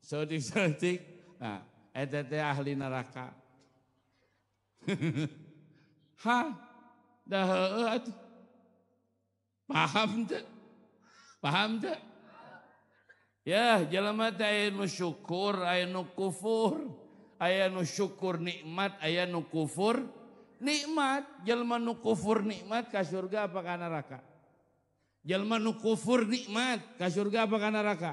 li aka ya musyukur ayafur aya nusyukur nikmat aya nukufur nikmatlmaukufur nikmatkah surga Apakahkah nerakalmaukufur nikmatkah surga Apakahkah neraka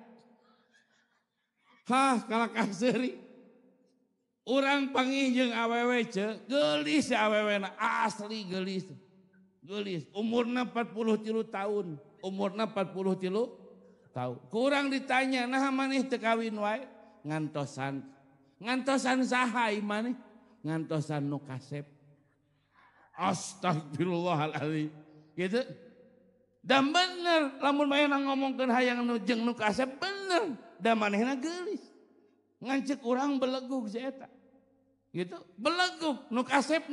Hah kalau seri. Orang panginjeng awewe ce, gelis ya awewe na, asli gelis. Gelis, umurnya 40 tilu tahun. Umurnya 40 tilu tahun. Kurang ditanya, nah manih tekawin wae. Ngantosan. Ngantosan sahai manih, Ngantosan nukasep Astagfirullahaladzim. Gitu. Dan bener, lamun bayana ngomongkan hayang nujeng nukasep bener. gelis ngajek orang beleguk gitu belegukep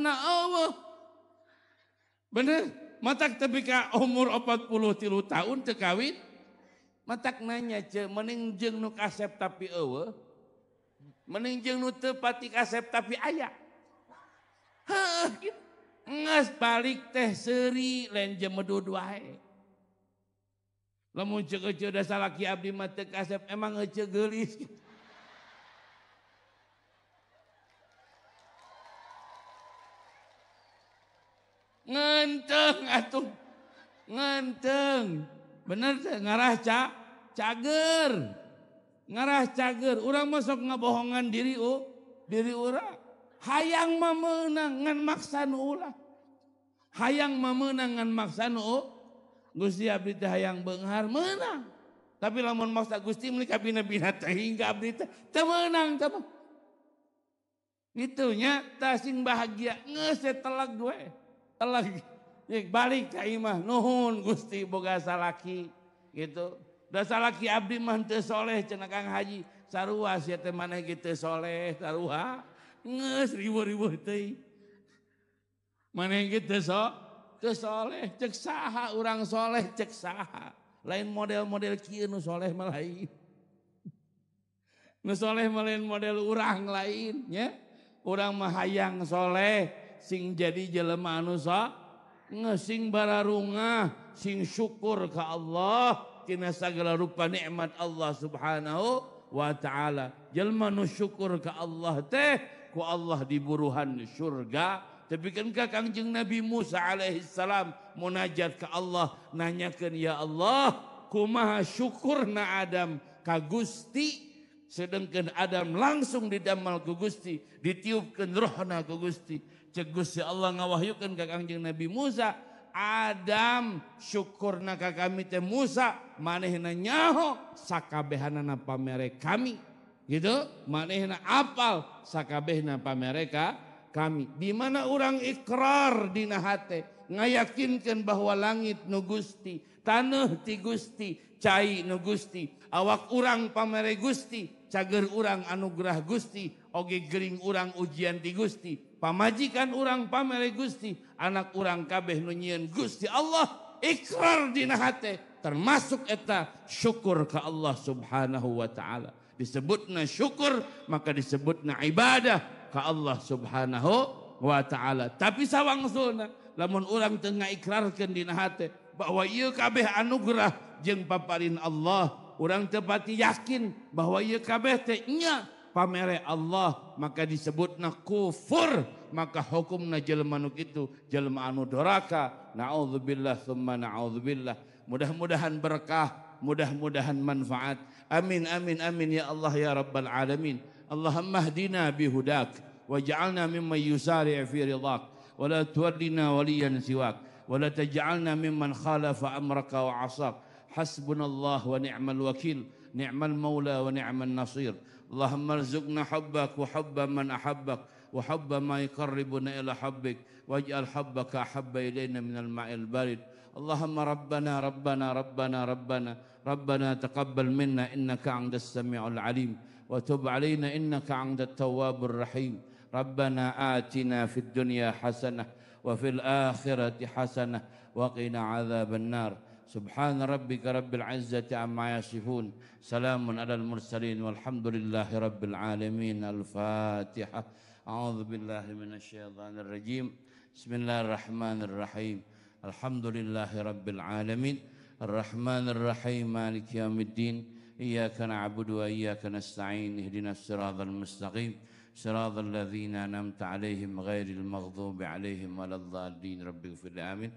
bener mata tapikah umur 40 ti tahun kekawin mata nanya menjeng asep tapi meninjengpati asep tapi aya balik teh seri lenje medo dua buat ng bener ngager ngarah cager orang masuk ngebohongan diri diri u hayang memenangan maksan ulah hayang memenangan maksan U kalaudah yang penghar menang tapilah Gusti tapi nabihat sehingga menang kamu itunya tassin bahagia nge telalak eh, balikmahhun Gusti bo gitu salah lagi Abi manleh cegang haji saasleh menen gitu sok soleh ceksaha orangsholeh ceksaha lain model-model kinusholehleh me model orangrang lainnya kurang Mahaangsholeh sing jadi jelelmaing bala runga sing syukur ke Allah kiasa ge rupa nikmat Allah subhanahu Wa Ta'ala jelmanu syukur ke Allah teh ku Allah di buruhan surga tapi Kaangjeng Nabi Musa Alaihissalam munaajat ke Allah nanyakan Ya Allah kumaha syukur Na Adam Ka Gusti sedangkan Adam langsung diamal ke Gusti ditiupkan roh na ke Gusti cegusti Allah ngawahyukan Kajeng Nabi Musa Adam syukur nakah kami tem Musa maneh nanyahuskabhana na pa merekarek kami gitu maneh apal Sakabeh naapa mereka kami dimana orang ikrar diate ngayakinkan bahwa langit Nu Gusti tanuh di Gusti cair nu Gusti awak urang pamere Gusti cager urang anugerah Gusti oge Gering urang ujian di Gusti pamjikan urang pamerre Gusti anak orangrang kabeh nunyiin Gusti Allah ikrardinaate termasuk eta syukur ke Allah subhanahu Wata'ala disebut nah syukur maka disebut na ibadah, ke Allah Subhanahu wa taala. Tapi sawangsulna lamun orang tengah ikrarkan di hati bahwa ia kabeh anugerah jeng paparin Allah. Orang tepati yakin bahwa ia kabeh tehnya pamere Allah maka disebutna kufur maka hukumna jelma nu kitu jelma anu doraka naudzubillah tsumma naudzubillah mudah-mudahan berkah mudah-mudahan manfaat amin amin amin ya Allah ya rabbal alamin اللهم اهدنا بهداك واجعلنا ممن يسارع في رضاك ولا تولنا وليا سواك ولا تجعلنا ممن خالف امرك وعصاك حسبنا الله ونعم الوكيل نعم المولى ونعم النصير اللهم ارزقنا حبك وحب من احبك وحب ما يقربنا الى حبك واجعل حبك احب الينا من الماء البارد اللهم ربنا ربنا ربنا ربنا ربنا تقبل منا انك انت السميع العليم وتب علينا إنك عند التواب الرحيم ربنا آتنا في الدنيا حسنة وفي الآخرة حسنة وقنا عذاب النار سبحان ربك رب العزة عما يصفون سلام على المرسلين والحمد لله رب العالمين الفاتحة أعوذ بالله من الشيطان الرجيم بسم الله الرحمن الرحيم الحمد لله رب العالمين الرحمن الرحيم مالك يوم الدين إياك نعبد وإياك نستعين اهدنا الصراط المستقيم صراط الذين أنعمت عليهم غير المغضوب عليهم ولا الضالين رب اغفر لي آمين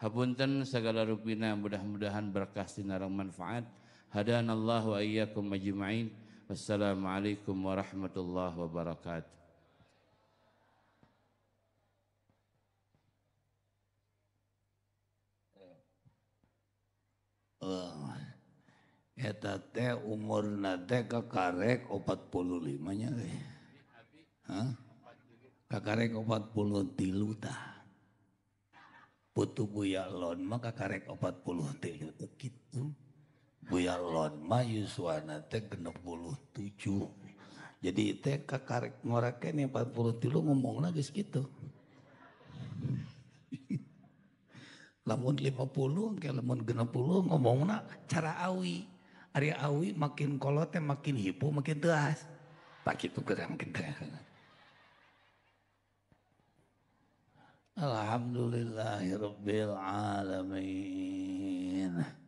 Hapunten segala rupina mudah-mudahan berkah sinarang manfaat. Hadanallahu wa iyyakum ajma'in. Wassalamualaikum warahmatullahi wabarakatuh. Eta teh umur nate kakarek 45 nya euy. Hah? Kakarek 40 tilu ta. Putu Buya Lon mah kakarek 40 tilu teh kitu. Buya Lon mah yuswana teh 67. Jadi teh kakarek ngorakeun 40 tilu ngomong lagi segitu. lamun 50 ke lamun ngomong nak cara awi. Ari awi makin kolot makin hipu makin teas. Tak itu kurang kita. Alhamdulillahirabbil alamin.